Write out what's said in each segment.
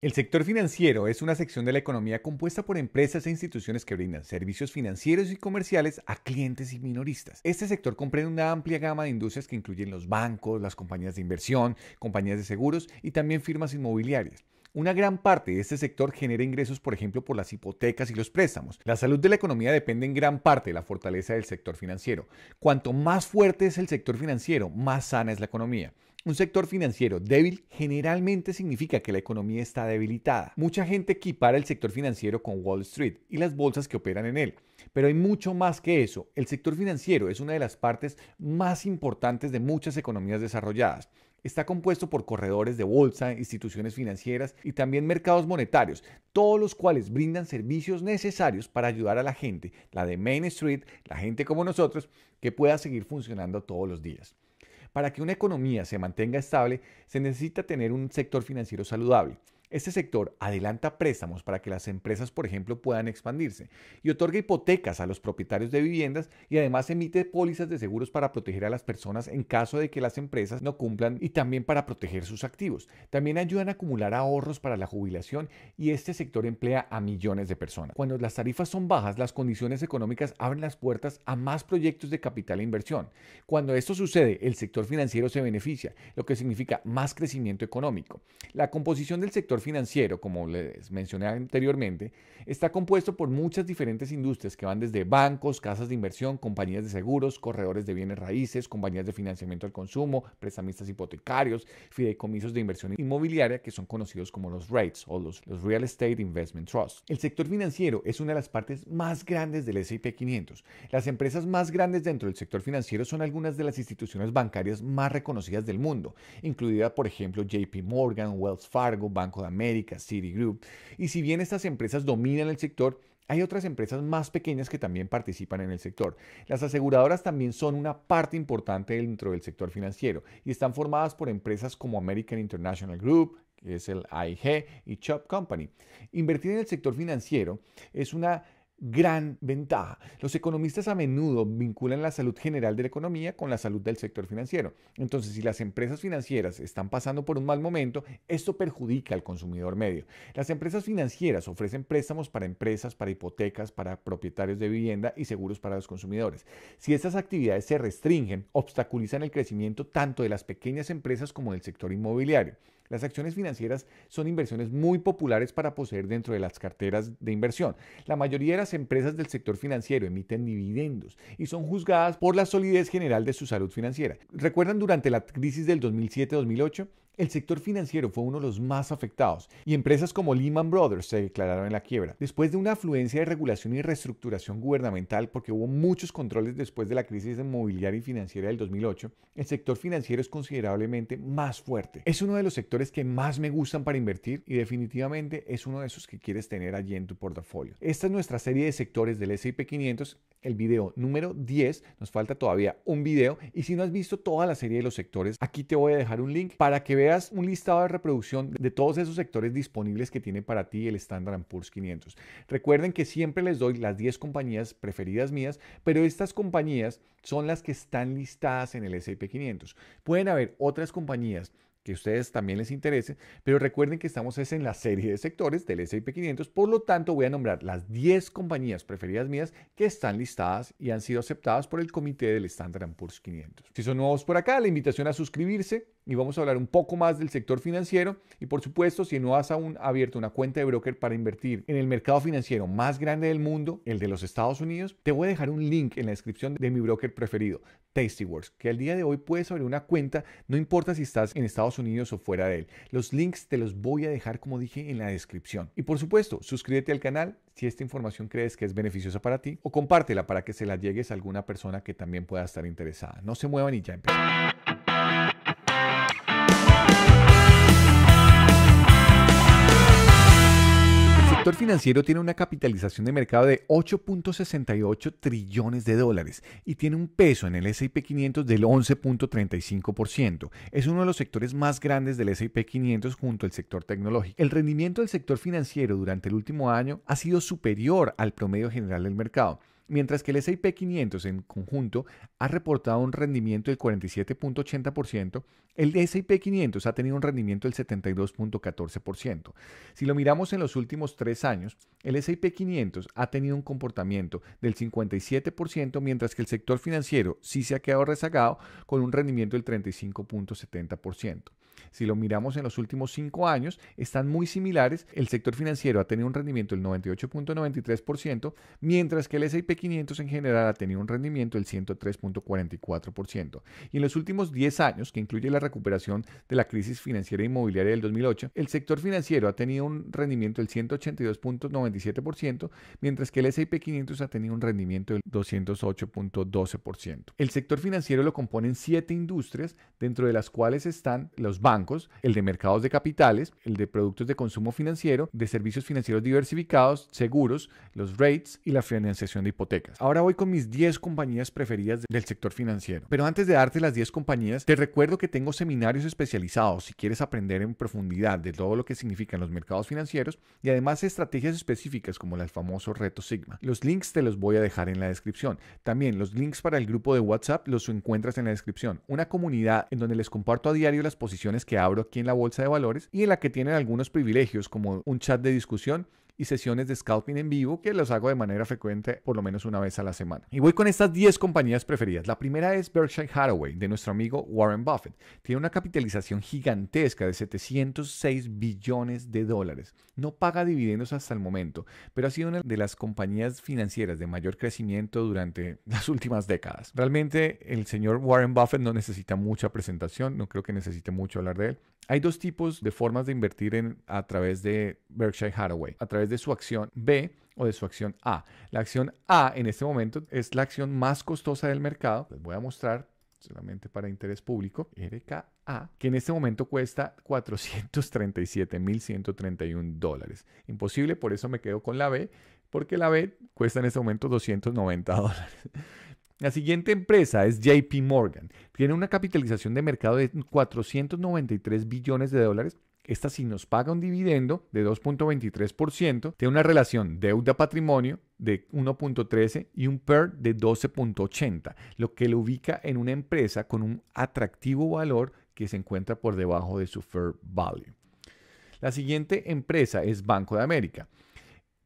El sector financiero es una sección de la economía compuesta por empresas e instituciones que brindan servicios financieros y comerciales a clientes y minoristas. Este sector comprende una amplia gama de industrias que incluyen los bancos, las compañías de inversión, compañías de seguros y también firmas inmobiliarias. Una gran parte de este sector genera ingresos, por ejemplo, por las hipotecas y los préstamos. La salud de la economía depende en gran parte de la fortaleza del sector financiero. Cuanto más fuerte es el sector financiero, más sana es la economía. Un sector financiero débil generalmente significa que la economía está debilitada. Mucha gente equipara el sector financiero con Wall Street y las bolsas que operan en él. Pero hay mucho más que eso. El sector financiero es una de las partes más importantes de muchas economías desarrolladas. Está compuesto por corredores de bolsa, instituciones financieras y también mercados monetarios, todos los cuales brindan servicios necesarios para ayudar a la gente, la de Main Street, la gente como nosotros, que pueda seguir funcionando todos los días. Para que una economía se mantenga estable, se necesita tener un sector financiero saludable. Este sector adelanta préstamos para que las empresas, por ejemplo, puedan expandirse y otorga hipotecas a los propietarios de viviendas y además emite pólizas de seguros para proteger a las personas en caso de que las empresas no cumplan y también para proteger sus activos. También ayudan a acumular ahorros para la jubilación y este sector emplea a millones de personas. Cuando las tarifas son bajas, las condiciones económicas abren las puertas a más proyectos de capital e inversión. Cuando esto sucede, el sector financiero se beneficia, lo que significa más crecimiento económico. La composición del sector financiero, como les mencioné anteriormente, está compuesto por muchas diferentes industrias que van desde bancos, casas de inversión, compañías de seguros, corredores de bienes raíces, compañías de financiamiento al consumo, prestamistas hipotecarios, fideicomisos de inversión inmobiliaria, que son conocidos como los REITs o los, Real Estate Investment Trusts. El sector financiero es una de las partes más grandes del S&P 500. Las empresas más grandes dentro del sector financiero son algunas de las instituciones bancarias más reconocidas del mundo, incluida por ejemplo JP Morgan, Wells Fargo, Banco de América, Citigroup. Y si bien estas empresas dominan el sector, hay otras empresas más pequeñas que también participan en el sector. Las aseguradoras también son una parte importante dentro del sector financiero y están formadas por empresas como American International Group, que es el AIG, y Chubb Company. Invertir en el sector financiero es una gran ventaja. Los economistas a menudo vinculan la salud general de la economía con la salud del sector financiero. Entonces, si las empresas financieras están pasando por un mal momento, esto perjudica al consumidor medio. Las empresas financieras ofrecen préstamos para empresas, para hipotecas, para propietarios de vivienda y seguros para los consumidores. Si estas actividades se restringen, obstaculizan el crecimiento tanto de las pequeñas empresas como del sector inmobiliario. Las acciones financieras son inversiones muy populares para poseer dentro de las carteras de inversión. La mayoría de las empresas del sector financiero emiten dividendos y son juzgadas por la solidez general de su salud financiera. ¿Recuerdan durante la crisis del 2007-2008? El sector financiero fue uno de los más afectados y empresas como Lehman Brothers se declararon en la quiebra. Después de una afluencia de regulación y reestructuración gubernamental, porque hubo muchos controles después de la crisis inmobiliaria y financiera del 2008, el sector financiero es considerablemente más fuerte. Es uno de los sectores que más me gustan para invertir y definitivamente es uno de esos que quieres tener allí en tu portafolio. Esta es nuestra serie de sectores del S&P 500 el video número 10. Nos falta todavía un video. Y si no has visto toda la serie de los sectores, aquí te voy a dejar un link para que veas un listado de reproducción de todos esos sectores disponibles que tiene para ti el Standard Poor's 500. Recuerden que siempre les doy las 10 compañías preferidas mías, pero estas compañías son las que están listadas en el S&P 500. Pueden haber otras compañías que a ustedes también les interese, pero recuerden que estamos en la serie de sectores del S&P 500, por lo tanto voy a nombrar las 10 compañías preferidas mías que están listadas y han sido aceptadas por el comité del Standard Poor's 500. Si son nuevos por acá, la invitación a suscribirse, y vamos a hablar un poco más del sector financiero y por supuesto si no has aún abierto una cuenta de broker para invertir en el mercado financiero más grande del mundo, el de los Estados Unidos, te voy a dejar un link en la descripción de mi broker preferido, Tastyworks, que al día de hoy puedes abrir una cuenta no importa si estás en Estados Unidos o fuera de él. Los links te los voy a dejar como dije en la descripción. Y por supuesto, suscríbete al canal si esta información crees que es beneficiosa para ti o compártela para que se la llegues a alguna persona que también pueda estar interesada. No se muevan y ya empezamos. El sector financiero tiene una capitalización de mercado de 8.68 trillones de dólares y tiene un peso en el S&P 500 del 11.35%. Es uno de los sectores más grandes del S&P 500 junto al sector tecnológico. El rendimiento del sector financiero durante el último año ha sido superior al promedio general del mercado mientras que el S&P 500 en conjunto ha reportado un rendimiento del 47.80%, el S&P 500 ha tenido un rendimiento del 72.14%. Si lo miramos en los últimos tres años, el S&P 500 ha tenido un comportamiento del 57%, mientras que el sector financiero sí se ha quedado rezagado con un rendimiento del 35.70%. Si lo miramos en los últimos cinco años, están muy similares. El sector financiero ha tenido un rendimiento del 98.93%, mientras que el S&P 500 en general ha tenido un rendimiento del 103.44%. Y en los últimos 10 años, que incluye la recuperación de la crisis financiera e inmobiliaria del 2008, el sector financiero ha tenido un rendimiento del 182.97%, mientras que el S&P 500 ha tenido un rendimiento del 208.12%. El sector financiero lo componen siete industrias, dentro de las cuales están los bancos, bancos, el de mercados de capitales, el de productos de consumo financiero, de servicios financieros diversificados, seguros, los rates y la financiación de hipotecas. Ahora voy con mis 10 compañías preferidas del sector financiero. Pero antes de darte las 10 compañías, te recuerdo que tengo seminarios especializados si quieres aprender en profundidad de todo lo que significan los mercados financieros y además estrategias específicas como el famoso reto Sigma. Los links te los voy a dejar en la descripción. También los links para el grupo de WhatsApp los encuentras en la descripción. Una comunidad en donde les comparto a diario las posiciones que abro aquí en la bolsa de valores y en la que tienen algunos privilegios como un chat de discusión y sesiones de scalping en vivo que los hago de manera frecuente por lo menos una vez a la semana. Y voy con estas 10 compañías preferidas. La primera es Berkshire Hathaway de nuestro amigo Warren Buffett. Tiene una capitalización gigantesca de 706 billones de dólares. No paga dividendos hasta el momento, pero ha sido una de las compañías financieras de mayor crecimiento durante las últimas décadas. Realmente el señor Warren Buffett no necesita mucha presentación, no creo que necesite mucho hablar de él. Hay dos tipos de formas de invertir en, a través de Berkshire Hathaway, a través de su acción B o de su acción A. La acción A en este momento es la acción más costosa del mercado. Les voy a mostrar solamente para interés público, RKA, que en este momento cuesta 437.131 dólares. Imposible, por eso me quedo con la B, porque la B cuesta en este momento 290 dólares. La siguiente empresa es JP Morgan. Tiene una capitalización de mercado de 493 billones de dólares esta si nos paga un dividendo de 2.23%, tiene una relación deuda-patrimonio de 1.13 y un PER de 12.80, lo que lo ubica en una empresa con un atractivo valor que se encuentra por debajo de su fair e value. La siguiente empresa es Banco de América.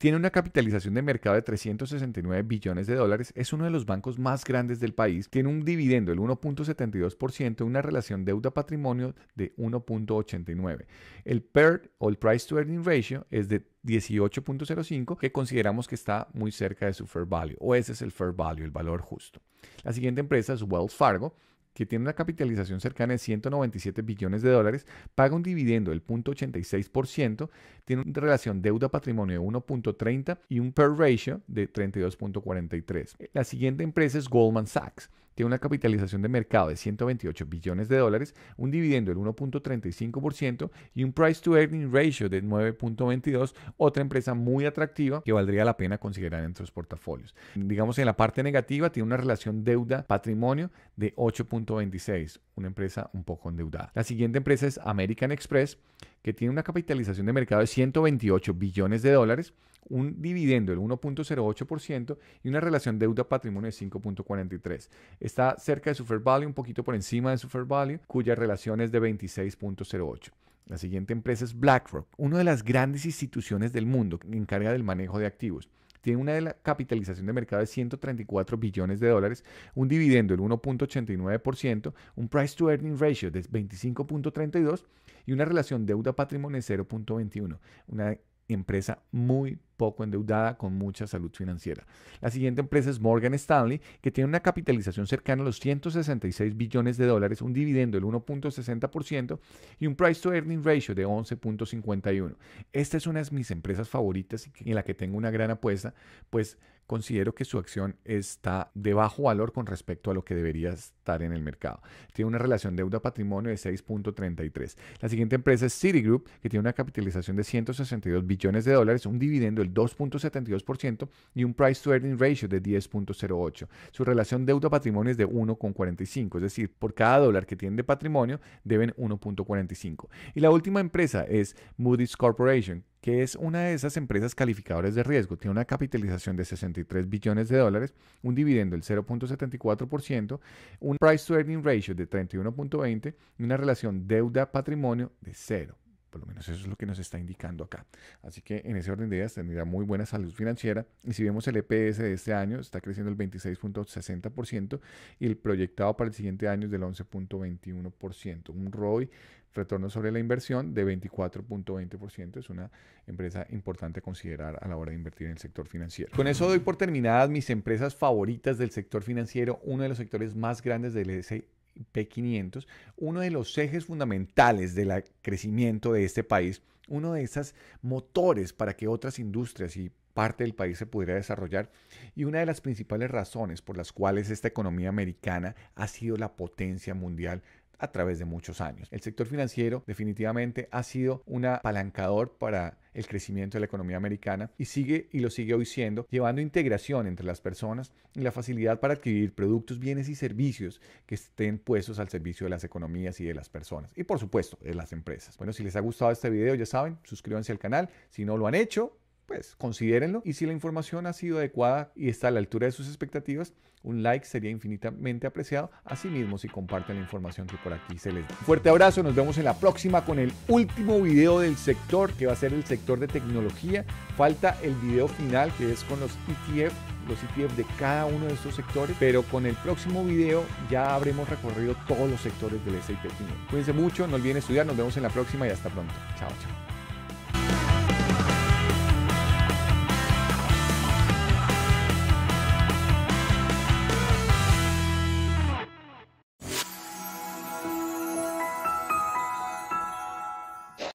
Tiene una capitalización de mercado de 369 billones de dólares, es uno de los bancos más grandes del país, tiene un dividendo del 1.72%, una relación deuda-patrimonio de 1.89. El PER, o el Price to Earning Ratio es de 18.05 que consideramos que está muy cerca de su fair value o ese es el fair value, el valor justo. La siguiente empresa es Wells Fargo, que tiene una capitalización cercana de 197 billones de dólares, paga un dividendo del 0.86%, tiene una relación deuda-patrimonio de 1.30 y un PER ratio de 32.43. La siguiente empresa es Goldman Sachs tiene una capitalización de mercado de 128 billones de dólares, un dividendo del 1.35% y un price to earning ratio de 9.22, otra empresa muy atractiva que valdría la pena considerar en otros portafolios. Digamos en la parte negativa tiene una relación deuda-patrimonio de 8.26, una empresa un poco endeudada. La siguiente empresa es American Express, que tiene una capitalización de mercado de 128 billones de dólares, un dividendo del 1.08% y una relación deuda-patrimonio de 5.43. Está cerca de Super value, un poquito por encima de Super value, cuya relación es de 26.08. La siguiente empresa es BlackRock, una de las grandes instituciones del mundo que encarga del manejo de activos tiene una capitalización de mercado de 134 billones de dólares, un dividendo del 1.89%, un price to earning ratio de 25.32 y una relación deuda patrimonio de 0.21. Una empresa muy poco endeudada con mucha salud financiera. La siguiente empresa es Morgan Stanley, que tiene una capitalización cercana a los 166 billones de dólares, un dividendo del 1.60% y un price to earning ratio de 11.51. Esta es una de mis empresas favoritas en la que tengo una gran apuesta, pues considero que su acción está de bajo valor con respecto a lo que debería estar en el mercado. Tiene una relación deuda-patrimonio de 6.33. La siguiente empresa es Citigroup, que tiene una capitalización de 162 billones de dólares, un dividendo del 2.72% y un price to earning ratio de 10.08. Su relación deuda-patrimonio es de 1.45, es decir, por cada dólar que tienen de patrimonio deben 1.45. Y la última empresa es Moody's Corporation, que es una de esas empresas calificadoras de riesgo. Tiene una capitalización de 63 billones de dólares, un dividendo del 0.74%, un price to earning ratio de 31.20 y una relación deuda-patrimonio de 0. Por lo menos eso es lo que nos está indicando acá. Así que en ese orden de ideas tendría muy buena salud financiera. Y si vemos el EPS de este año, está creciendo el 26.60% y el proyectado para el siguiente año es del 11.21%. Un ROI retorno sobre la inversión de 24.20%. Es una empresa importante a considerar a la hora de invertir en el sector financiero. Con eso doy por terminadas mis empresas favoritas del sector financiero, uno de los sectores más grandes del S&P 500 uno de los ejes fundamentales del crecimiento de este país, uno de esos motores para que otras industrias y parte del país se pudiera desarrollar y una de las principales razones por las cuales esta economía americana ha sido la potencia mundial a través de muchos años. El sector financiero definitivamente ha sido un apalancador para el crecimiento de la economía americana y sigue y lo sigue hoy siendo, llevando integración entre las personas y la facilidad para adquirir productos, bienes y servicios que estén puestos al servicio de las economías y de las personas y por supuesto de las empresas. Bueno, si les ha gustado este video ya saben, suscríbanse al canal, si no lo han hecho, pues considérenlo y si la información ha sido adecuada y está a la altura de sus expectativas, un like sería infinitamente apreciado. Asimismo, si comparten la información que por aquí se les da. Fuerte abrazo, nos vemos en la próxima con el último video del sector, que va a ser el sector de tecnología. Falta el video final, que es con los ETF, los ETF de cada uno de estos sectores, pero con el próximo video ya habremos recorrido todos los sectores del S&P e. Cuídense mucho, no olviden estudiar, nos vemos en la próxima y hasta pronto. Chao, chao.